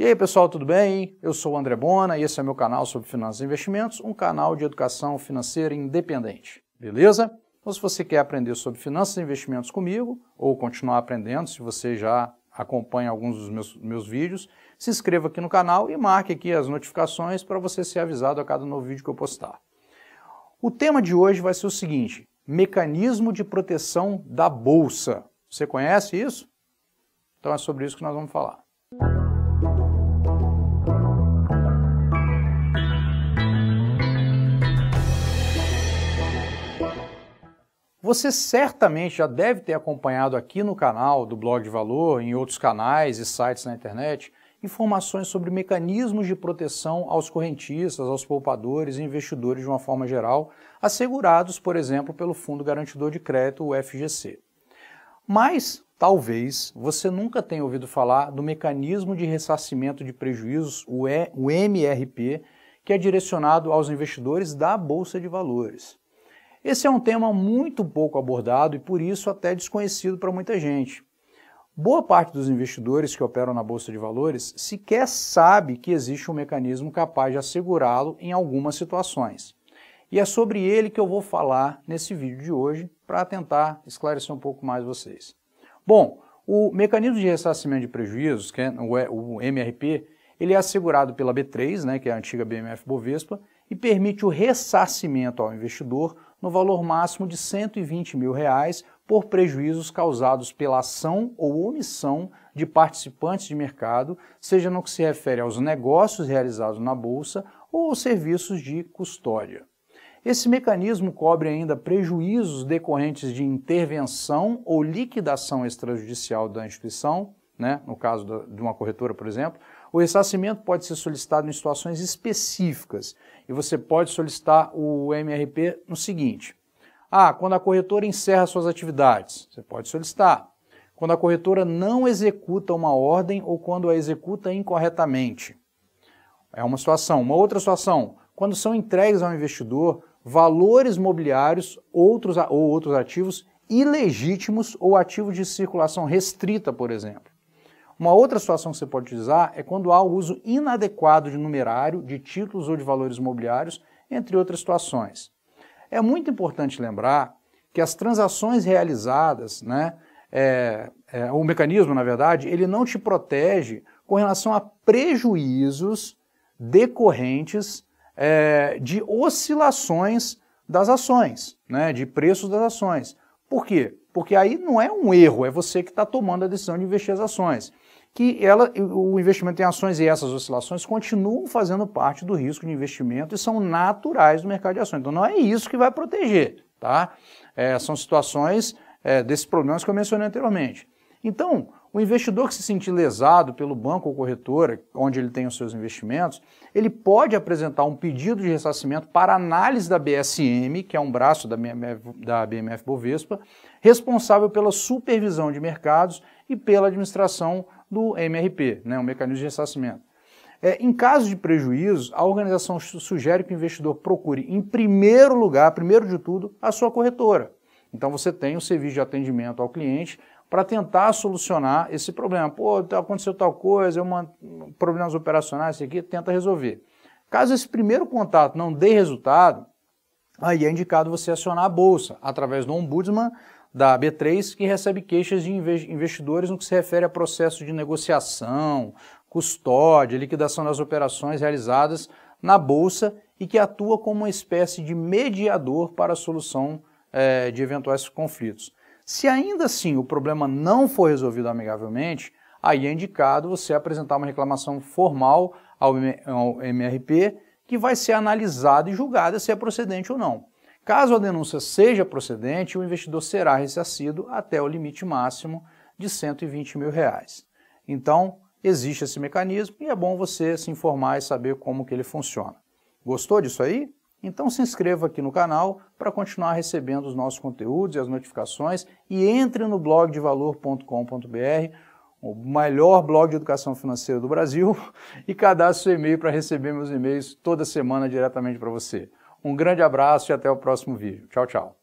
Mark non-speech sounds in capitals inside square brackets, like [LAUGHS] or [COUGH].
E aí, pessoal, tudo bem? Eu sou o André Bona e esse é meu canal sobre finanças e investimentos, um canal de educação financeira independente. Beleza? Então, se você quer aprender sobre finanças e investimentos comigo, ou continuar aprendendo, se você já acompanha alguns dos meus, meus vídeos, se inscreva aqui no canal e marque aqui as notificações para você ser avisado a cada novo vídeo que eu postar. O tema de hoje vai ser o seguinte: mecanismo de proteção da bolsa. Você conhece isso? Então é sobre isso que nós vamos falar. Você certamente já deve ter acompanhado aqui no canal do Blog de Valor, em outros canais e sites na internet, informações sobre mecanismos de proteção aos correntistas, aos poupadores e investidores de uma forma geral, assegurados, por exemplo, pelo Fundo Garantidor de Crédito, o FGC. Mas, talvez, você nunca tenha ouvido falar do mecanismo de ressarcimento de prejuízos, o, e, o MRP, que é direcionado aos investidores da Bolsa de Valores. Esse é um tema muito pouco abordado e por isso até desconhecido para muita gente. Boa parte dos investidores que operam na bolsa de valores sequer sabe que existe um mecanismo capaz de assegurá-lo em algumas situações. E é sobre ele que eu vou falar nesse vídeo de hoje para tentar esclarecer um pouco mais vocês. Bom, o mecanismo de ressarcimento de prejuízos, que é o MRP, ele é assegurado pela B3, né, que é a antiga BMF Bovespa, e permite o ressarcimento ao investidor no valor máximo de 120 mil reais por prejuízos causados pela ação ou omissão de participantes de mercado, seja no que se refere aos negócios realizados na bolsa ou aos serviços de custódia. Esse mecanismo cobre ainda prejuízos decorrentes de intervenção ou liquidação extrajudicial da instituição, né, no caso do, de uma corretora, por exemplo, o ressarcimento pode ser solicitado em situações específicas e você pode solicitar o MRP no seguinte: ah, quando a corretora encerra suas atividades, você pode solicitar. Quando a corretora não executa uma ordem ou quando a executa incorretamente. É uma situação. Uma outra situação, quando são entregues ao investidor valores mobiliários outros, ou outros ativos ilegítimos ou ativos de circulação restrita, por exemplo. Uma outra situação que você pode utilizar é quando há o uso inadequado de numerário, de títulos ou de valores mobiliários, entre outras situações. É muito importante lembrar que as transações realizadas, né, é, é, o mecanismo, na verdade, ele não te protege com relação a prejuízos decorrentes é, de oscilações das ações, né, de preços das ações. Por quê? Porque aí não é um erro, é você que está tomando a decisão de investir as ações que ela, o investimento em ações e essas oscilações continuam fazendo parte do risco de investimento e são naturais do mercado de ações. Então não é isso que vai proteger, tá? É, são situações é, desses problemas que eu mencionei anteriormente. Então, o investidor que se sentir lesado pelo banco ou corretora, onde ele tem os seus investimentos, ele pode apresentar um pedido de ressarcimento para análise da BSM, que é um braço da BMF, da BMF Bovespa, responsável pela supervisão de mercados e pela administração do MRP, né, o mecanismo de ressarcimento. É, em caso de prejuízo, a organização sugere que o investidor procure, em primeiro lugar, primeiro de tudo, a sua corretora. Então você tem o serviço de atendimento ao cliente para tentar solucionar esse problema. Pô, tá, aconteceu tal coisa, é uma, problemas operacionais, isso aqui, tenta resolver. Caso esse primeiro contato não dê resultado, aí é indicado você acionar a bolsa através do ombudsman da B3 que recebe queixas de investidores no que se refere a processo de negociação, custódia, liquidação das operações realizadas na bolsa e que atua como uma espécie de mediador para a solução é, de eventuais conflitos. Se ainda assim o problema não for resolvido amigavelmente, aí é indicado você apresentar uma reclamação formal ao MRP que vai ser analisada e julgada se é procedente ou não. Caso a denúncia seja procedente, o investidor será ressarcido até o limite máximo de 120 mil reais. Então, existe esse mecanismo e é bom você se informar e saber como que ele funciona. Gostou disso aí? Então se inscreva aqui no canal para continuar recebendo os nossos conteúdos e as notificações e entre no blog de valor.com.br, o melhor blog de educação financeira do Brasil, [LAUGHS] e cadastre seu e-mail para receber meus e-mails toda semana diretamente para você. Um grande abraço e até o próximo vídeo. Tchau, tchau.